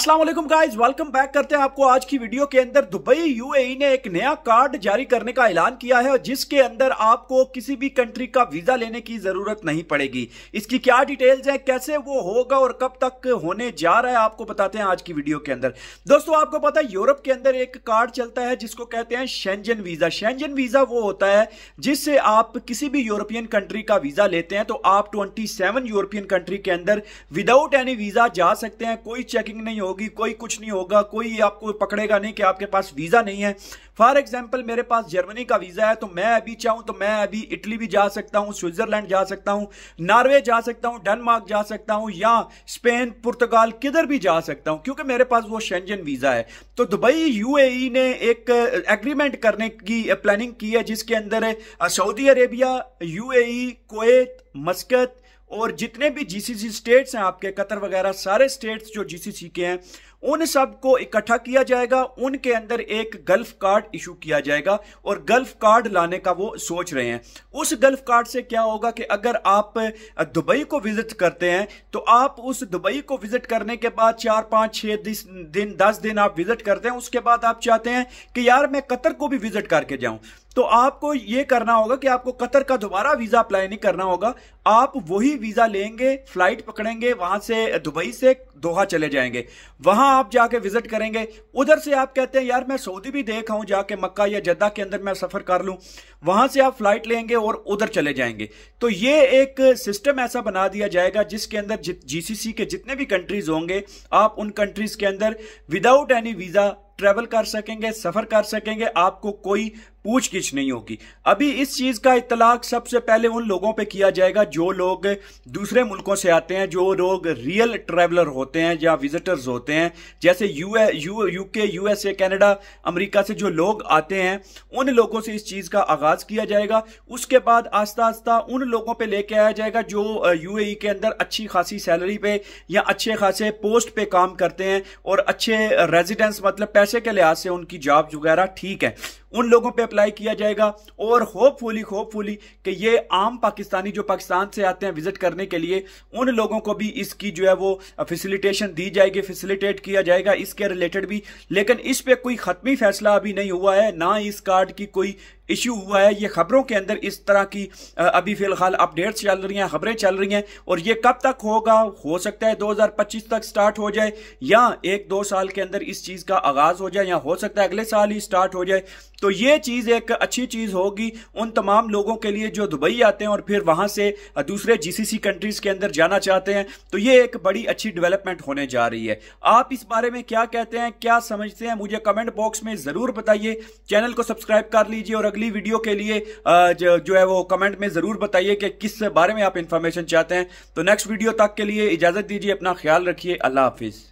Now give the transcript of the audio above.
Aslam guys welcome back करते हैं आपको आज की वीडियो के अंदर दुबई यूएई e ने एक नया कार्ड जारी करने का ऐलान किया है और जिसके अंदर आपको किसी भी कंट्री का वीजा लेने की जरूरत नहीं पड़ेगी इसकी क्या डिटेल्स है कैसे वो होगा और कब तक होने जा रहा है आपको बताते हैं आज की वीडियो के अंदर दोस्तों आपको पता है यूरोप के अंदर एक कार्ड चलता है जिसको कहते हैं शेंजन वीजा शेंजन वीजा वो होता है जिससे आप किसी भी यूरोपियन कंट्री का वीजा लेते हैं तो आप ट्वेंटी यूरोपियन कंट्री के अंदर विदाउट एनी वीजा जा सकते हैं कोई चेकिंग नहीं हो होगी कोई कुछ नहीं होगा कोई आपको पकड़ेगा नहीं कि आपके पास वीज़ा नहीं है फॉर एग्जाम्पल मेरे पास जर्मनी का वीज़ा है तो मैं अभी चाहूँ तो मैं अभी इटली भी जा सकता हूँ स्विट्ज़रलैंड जा सकता हूँ नॉर्वे जा सकता हूँ डेनमार्क जा सकता हूँ या स्पेन पुर्तगाल किधर भी जा सकता हूँ क्योंकि मेरे पास वो शेंजन वीज़ा है तो दुबई यू e ने एक एग्रीमेंट uh, करने की प्लानिंग uh, की है जिसके अंदर सऊदी अरेबिया यू कोत मस्कत और जितने भी जीसीसी स्टेट्स हैं आपके कतर वगैरह सारे स्टेट्स जो जीसीसी के हैं उन सब को इकट्ठा किया जाएगा उनके अंदर एक गल्फ कार्ड इशू किया जाएगा और गल्फ कार्ड लाने का वो सोच रहे हैं उस गल्फ कार्ड से क्या होगा कि अगर आप दुबई को विजिट करते हैं तो आप उस दुबई को विजिट करने के बाद चार पाँच छः दिन दस दिन आप विजिट करते हैं उसके बाद आप चाहते हैं कि यार मैं कतर को भी विजिट करके जाऊं तो आपको ये करना होगा कि आपको कतर का दोबारा वीज़ा अप्लाई नहीं करना होगा आप वही वीज़ा लेंगे फ्लाइट पकड़ेंगे वहां से दुबई से दोहा चले जाएंगे वहां आप जाके विजिट करेंगे उधर से आप कहते हैं यार मैं सऊदी भी देख आऊं जाके मक्का या जद्दा के अंदर मैं सफर कर लूं वहां से आप फ्लाइट लेंगे और उधर चले जाएंगे तो ये एक सिस्टम ऐसा बना दिया जाएगा जिसके अंदर जीसीसी के जितने भी कंट्रीज होंगे आप उन कंट्रीज के अंदर विदाउट एनी वीजा ट्रेवल कर सकेंगे सफर कर सकेंगे आपको कोई पूछगिछ नहीं होगी अभी इस चीज़ का इतलाक सबसे पहले उन लोगों पे किया जाएगा जो लोग दूसरे मुल्कों से आते हैं जो लोग रियल ट्रेवलर होते हैं या विजिटर्स होते हैं जैसे U U UK USA Canada America से जो लोग आते हैं उन लोगों से इस चीज़ का आगाज़ किया जाएगा उसके बाद आस्ता आस्ता उन लोगों पर लेके आया जाएगा जो यू e के अंदर अच्छी खासी सैलरी पे या अच्छे खासे पोस्ट पे काम करते हैं और अच्छे रेजिडेंस मतलब पैसे के लिहाज से उनकी जॉब वगैरह ठीक है उन लोगों पे अप्लाई किया जाएगा और होपफुली होपफुली कि ये आम पाकिस्तानी जो पाकिस्तान से आते हैं विजिट करने के लिए उन लोगों को भी इसकी जो है वो फैसिलिटेशन दी जाएगी फैसिलिटेट किया जाएगा इसके रिलेटेड भी लेकिन इस पर कोई खत्मी फैसला अभी नहीं हुआ है ना इस कार्ड की कोई इशू हुआ है ये खबरों के अंदर इस तरह की अभी फिलहाल अपडेट्स चल रही हैं खबरें चल रही हैं और ये कब तक होगा हो सकता है 2025 तक स्टार्ट हो जाए या एक दो साल के अंदर इस चीज़ का आगाज़ हो जाए या हो सकता है अगले साल ही स्टार्ट हो जाए तो ये चीज़ चीज़ एक अच्छी चीज़ होगी उन तमाम लोगों के लिए जो दुबई आते हैं और फिर वहां से दूसरे जीसीसी कंट्रीज के अंदर जाना चाहते हैं तो ये एक बड़ी अच्छी डेवलपमेंट होने जा रही है आप इस बारे में क्या कहते हैं क्या समझते हैं मुझे कमेंट बॉक्स में ज़रूर बताइए चैनल को सब्सक्राइब कर लीजिए और अगली वीडियो के लिए जो है वो कमेंट में ज़रूर बताइए कि किस बारे में आप इंफॉर्मेशन चाहते हैं तो नेक्स्ट वीडियो तक के लिए इजाज़त दीजिए अपना ख्याल रखिए अल्लाह हाफिज़